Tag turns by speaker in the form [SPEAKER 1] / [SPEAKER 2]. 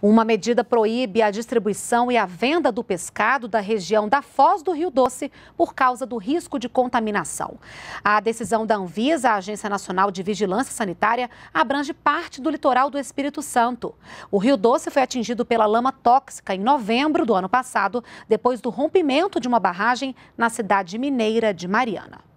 [SPEAKER 1] Uma medida proíbe a distribuição e a venda do pescado da região da Foz do Rio Doce por causa do risco de contaminação. A decisão da Anvisa, a Agência Nacional de Vigilância Sanitária, abrange parte do litoral do Espírito Santo. O Rio Doce foi atingido pela lama tóxica em novembro do ano passado, depois do rompimento de uma barragem na cidade mineira de Mariana.